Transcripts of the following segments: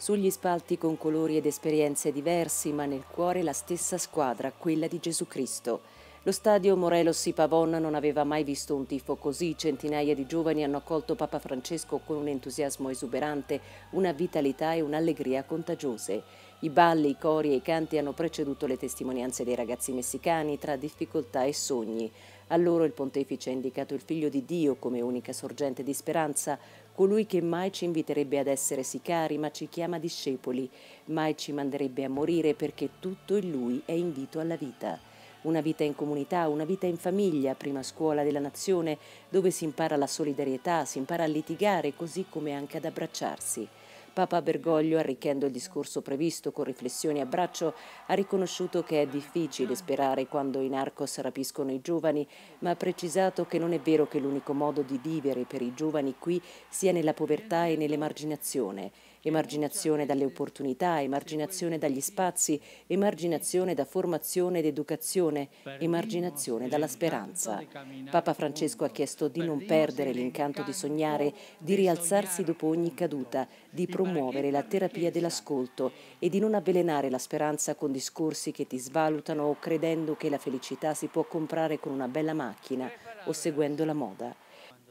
Sugli spalti con colori ed esperienze diversi, ma nel cuore la stessa squadra, quella di Gesù Cristo. Lo stadio Morelos Pavon non aveva mai visto un tifo così. Centinaia di giovani hanno accolto Papa Francesco con un entusiasmo esuberante, una vitalità e un'allegria contagiose. I balli, i cori e i canti hanno preceduto le testimonianze dei ragazzi messicani tra difficoltà e sogni. A loro il pontefice ha indicato il figlio di Dio come unica sorgente di speranza, colui che mai ci inviterebbe ad essere sicari ma ci chiama discepoli, mai ci manderebbe a morire perché tutto in lui è invito alla vita. Una vita in comunità, una vita in famiglia, prima scuola della nazione, dove si impara la solidarietà, si impara a litigare così come anche ad abbracciarsi. Papa Bergoglio, arricchendo il discorso previsto con riflessioni a braccio, ha riconosciuto che è difficile sperare quando i narcos rapiscono i giovani, ma ha precisato che non è vero che l'unico modo di vivere per i giovani qui sia nella povertà e nell'emarginazione. Emarginazione dalle opportunità, emarginazione dagli spazi, emarginazione da formazione ed educazione, emarginazione dalla speranza. Papa Francesco ha chiesto di non perdere l'incanto di sognare, di rialzarsi dopo ogni caduta, di promuovere la terapia dell'ascolto e di non avvelenare la speranza con discorsi che ti svalutano o credendo che la felicità si può comprare con una bella macchina o seguendo la moda.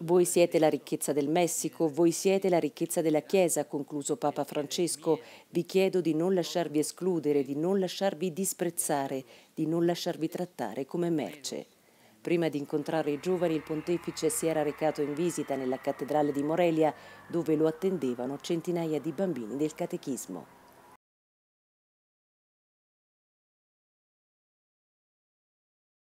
Voi siete la ricchezza del Messico, voi siete la ricchezza della Chiesa, ha concluso Papa Francesco. Vi chiedo di non lasciarvi escludere, di non lasciarvi disprezzare, di non lasciarvi trattare come merce. Prima di incontrare i giovani il pontefice si era recato in visita nella cattedrale di Morelia dove lo attendevano centinaia di bambini del catechismo.